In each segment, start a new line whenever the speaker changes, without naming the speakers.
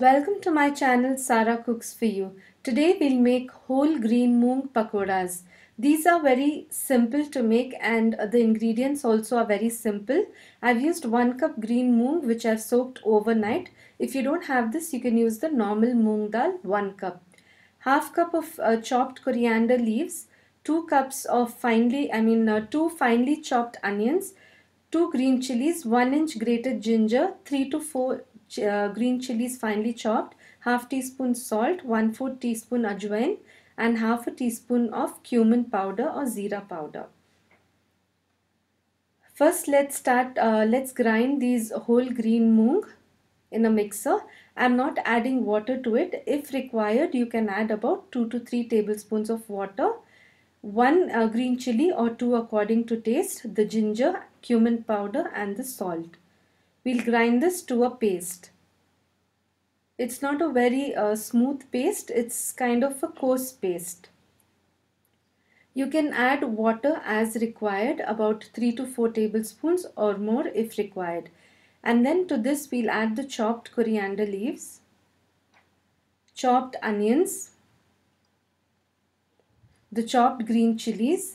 Welcome to my channel Sara Cooks For You. Today we'll make whole green moong pakoras. These are very simple to make and the ingredients also are very simple. I've used 1 cup green moong which I've soaked overnight. If you don't have this you can use the normal moong dal 1 cup. Half cup of uh, chopped coriander leaves, 2 cups of finely I mean uh, 2 finely chopped onions, 2 green chilies, 1 inch grated ginger, 3 to 4 uh, green chilies finely chopped, half teaspoon salt, one-fourth teaspoon ajwain and half a teaspoon of cumin powder or zira powder. First let's start, uh, let's grind these whole green moong in a mixer. I'm not adding water to it. If required, you can add about 2 to 3 tablespoons of water one uh, green chili or two according to taste, the ginger, cumin powder and the salt we'll grind this to a paste it's not a very uh, smooth paste it's kind of a coarse paste you can add water as required about 3 to 4 tablespoons or more if required and then to this we'll add the chopped coriander leaves chopped onions the chopped green chilies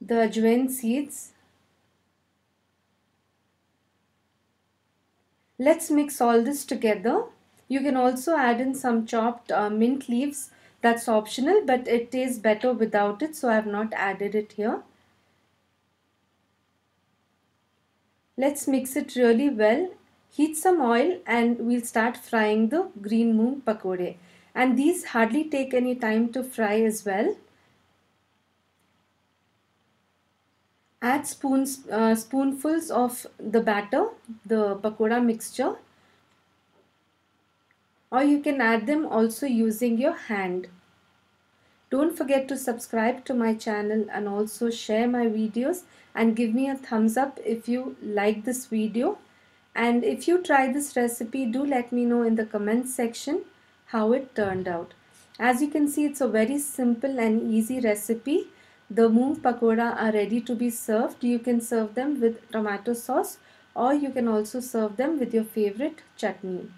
the ajwain seeds. Let's mix all this together. You can also add in some chopped uh, mint leaves. That's optional but it tastes better without it so I have not added it here. Let's mix it really well. Heat some oil and we'll start frying the green moon pakode. And these hardly take any time to fry as well. Add spoons, uh, spoonfuls of the batter, the pakoda mixture or you can add them also using your hand. Don't forget to subscribe to my channel and also share my videos and give me a thumbs up if you like this video. And if you try this recipe, do let me know in the comments section how it turned out. As you can see, it's a very simple and easy recipe the moong pakoda are ready to be served. You can serve them with tomato sauce or you can also serve them with your favorite chutney.